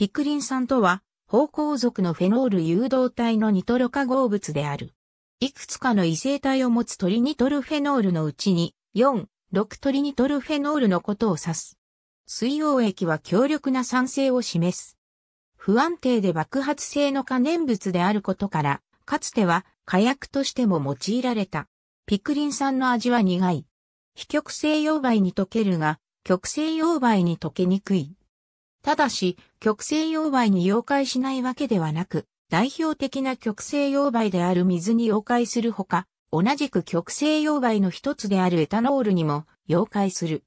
ピクリン酸とは、芳香属のフェノール誘導体のニトロ化合物である。いくつかの異性体を持つトリニトルフェノールのうちに、4、6トリニトルフェノールのことを指す。水溶液は強力な酸性を示す。不安定で爆発性の可燃物であることから、かつては火薬としても用いられた。ピクリン酸の味は苦い。非極性溶媒に溶けるが、極性溶媒に溶けにくい。ただし、極性溶媒に溶解しないわけではなく、代表的な極性溶媒である水に溶解するほか、同じく極性溶媒の一つであるエタノールにも溶解する。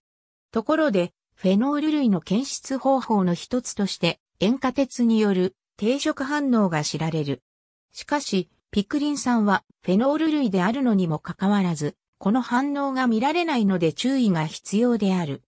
ところで、フェノール類の検出方法の一つとして、塩化鉄による定食反応が知られる。しかし、ピクリン酸はフェノール類であるのにもかかわらず、この反応が見られないので注意が必要である。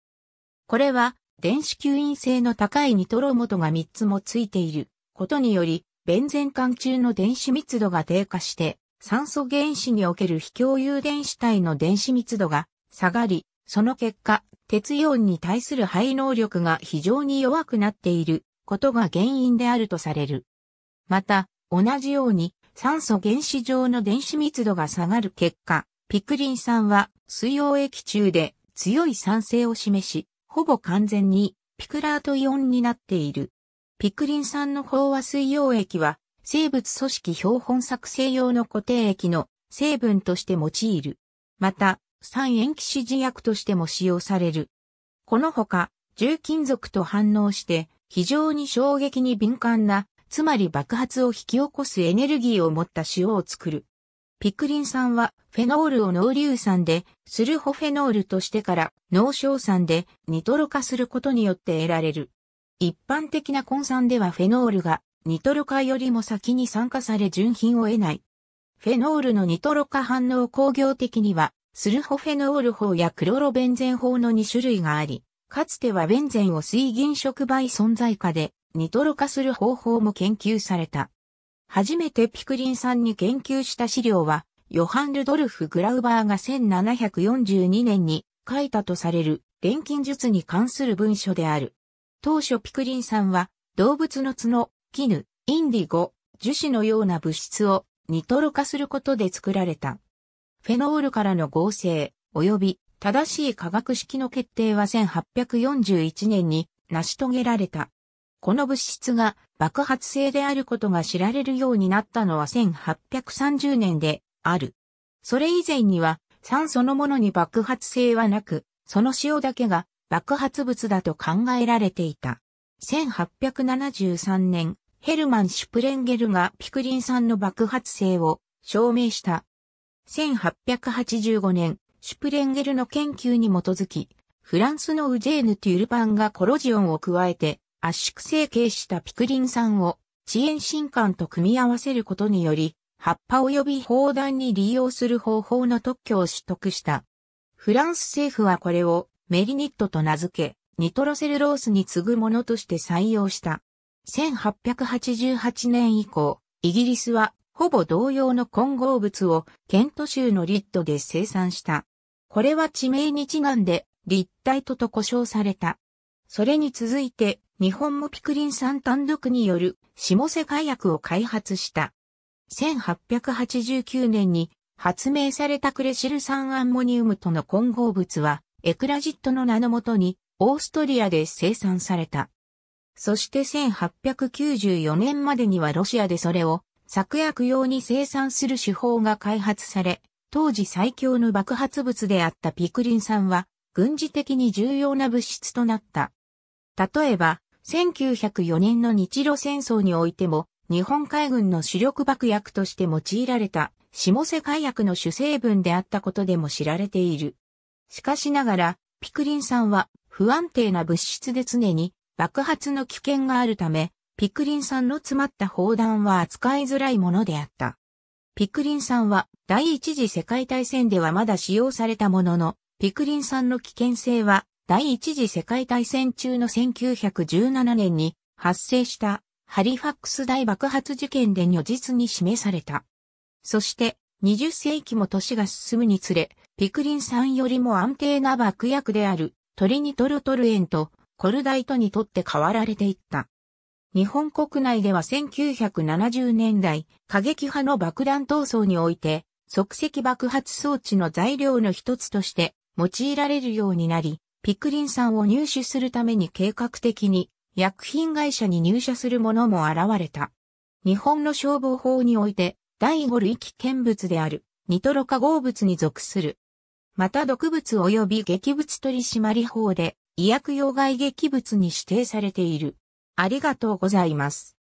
これは電子吸引性の高いニトロ元が3つもついていることにより、ベンゼン管中の電子密度が低下して、酸素原子における非共有電子体の電子密度が下がり、その結果、鉄イオンに対する排能力が非常に弱くなっていることが原因であるとされる。また、同じように酸素原子上の電子密度が下がる結果、ピクリン酸は水溶液中で強い酸性を示し、ほぼ完全にピクラートイオンになっている。ピクリン酸の飽和水溶液は生物組織標本作成用の固定液の成分として用いる。また、酸塩基指示薬としても使用される。このほか、重金属と反応して非常に衝撃に敏感な、つまり爆発を引き起こすエネルギーを持った塩を作る。ピクリン酸はフェノールを濃硫酸でスルホフェノールとしてから濃硝酸でニトロ化することによって得られる。一般的な根酸ではフェノールがニトロ化よりも先に酸化され純品を得ない。フェノールのニトロ化反応工業的にはスルホフェノール法やクロロベンゼン法の2種類があり、かつてはベンゼンを水銀触媒存在化でニトロ化する方法も研究された。初めてピクリンさんに研究した資料は、ヨハン・ルドルフ・グラウバーが1742年に書いたとされる錬金術に関する文書である。当初ピクリンさんは動物の角、絹、インディゴ、樹脂のような物質をニトロ化することで作られた。フェノールからの合成、及び正しい化学式の決定は1841年に成し遂げられた。この物質が爆発性であることが知られるようになったのは1830年である。それ以前には酸そのものに爆発性はなく、その塩だけが爆発物だと考えられていた。1873年、ヘルマン・シュプレンゲルがピクリン酸の爆発性を証明した。1885年、シュプレンゲルの研究に基づき、フランスのウジェーヌ・テュルパンがコロジオンを加えて、圧縮成形したピクリン酸を遅延新管と組み合わせることにより、葉っぱ及び砲弾に利用する方法の特許を取得した。フランス政府はこれをメリニットと名付け、ニトロセルロースに次ぐものとして採用した。1888年以降、イギリスはほぼ同様の混合物をケント州のリッドで生産した。これは地名にちなんで立体とと呼称された。それに続いて日本もピクリン酸単独による下世界薬を開発した。1889年に発明されたクレシル酸アンモニウムとの混合物はエクラジットの名のもとにオーストリアで生産された。そして1894年までにはロシアでそれを作薬用に生産する手法が開発され、当時最強の爆発物であったピクリン酸は軍事的に重要な物質となった。例えば、1904年の日露戦争においても、日本海軍の主力爆薬として用いられた、下瀬海薬の主成分であったことでも知られている。しかしながら、ピクリン酸は不安定な物質で常に爆発の危険があるため、ピクリン酸の詰まった砲弾は扱いづらいものであった。ピクリン酸は第一次世界大戦ではまだ使用されたものの、ピクリン酸の危険性は第一次世界大戦中の1917年に発生したハリファックス大爆発事件で如実に示された。そして20世紀も年が進むにつれ、ピクリン酸よりも安定な爆薬であるトリニトロトルエンとコルダイトにとって変わられていった。日本国内では1970年代、過激派の爆弾闘争において、即席爆発装置の材料の一つとして用いられるようになり、ピクリン酸を入手するために計画的に薬品会社に入社する者も現れた。日本の消防法において第5類危険物であるニトロ化合物に属する。また毒物及び劇物取締法で医薬用外劇物に指定されている。ありがとうございます。